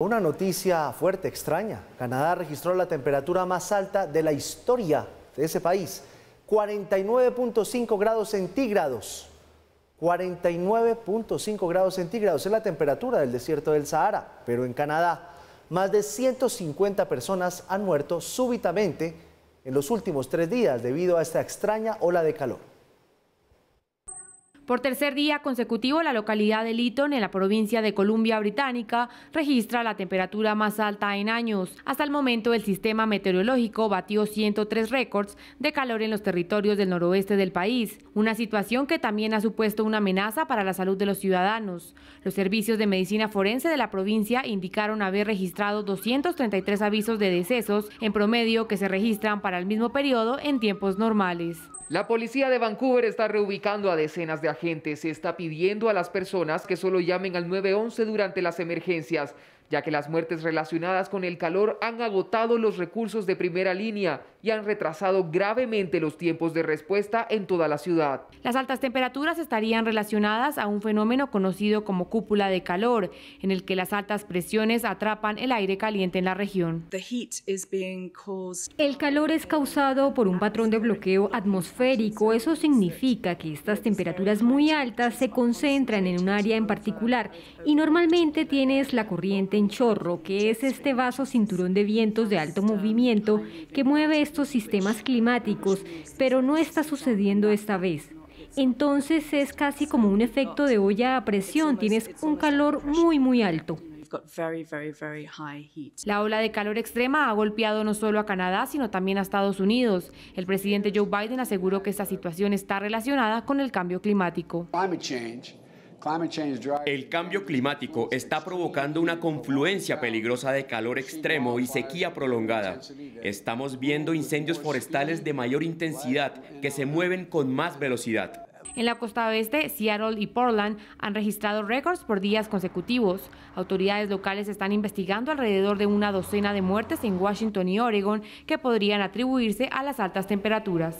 Una noticia fuerte, extraña. Canadá registró la temperatura más alta de la historia de ese país. 49.5 grados centígrados. 49.5 grados centígrados es la temperatura del desierto del Sahara, pero en Canadá más de 150 personas han muerto súbitamente en los últimos tres días debido a esta extraña ola de calor. Por tercer día consecutivo, la localidad de Lytton, en la provincia de Columbia Británica, registra la temperatura más alta en años. Hasta el momento, el sistema meteorológico batió 103 récords de calor en los territorios del noroeste del país, una situación que también ha supuesto una amenaza para la salud de los ciudadanos. Los servicios de medicina forense de la provincia indicaron haber registrado 233 avisos de decesos en promedio que se registran para el mismo periodo en tiempos normales. La policía de Vancouver está reubicando a decenas de gente se está pidiendo a las personas que solo llamen al 911 durante las emergencias ya que las muertes relacionadas con el calor han agotado los recursos de primera línea y han retrasado gravemente los tiempos de respuesta en toda la ciudad. Las altas temperaturas estarían relacionadas a un fenómeno conocido como cúpula de calor, en el que las altas presiones atrapan el aire caliente en la región. El calor es causado por un patrón de bloqueo atmosférico. Eso significa que estas temperaturas muy altas se concentran en un área en particular y normalmente tienes la corriente chorro que es este vaso cinturón de vientos de alto movimiento que mueve estos sistemas climáticos, pero no está sucediendo esta vez. Entonces es casi como un efecto de olla a presión, tienes un calor muy, muy alto. La ola de calor extrema ha golpeado no solo a Canadá, sino también a Estados Unidos. El presidente Joe Biden aseguró que esta situación está relacionada con el cambio climático. El cambio climático está provocando una confluencia peligrosa de calor extremo y sequía prolongada. Estamos viendo incendios forestales de mayor intensidad que se mueven con más velocidad. En la costa oeste, Seattle y Portland han registrado récords por días consecutivos. Autoridades locales están investigando alrededor de una docena de muertes en Washington y Oregon que podrían atribuirse a las altas temperaturas.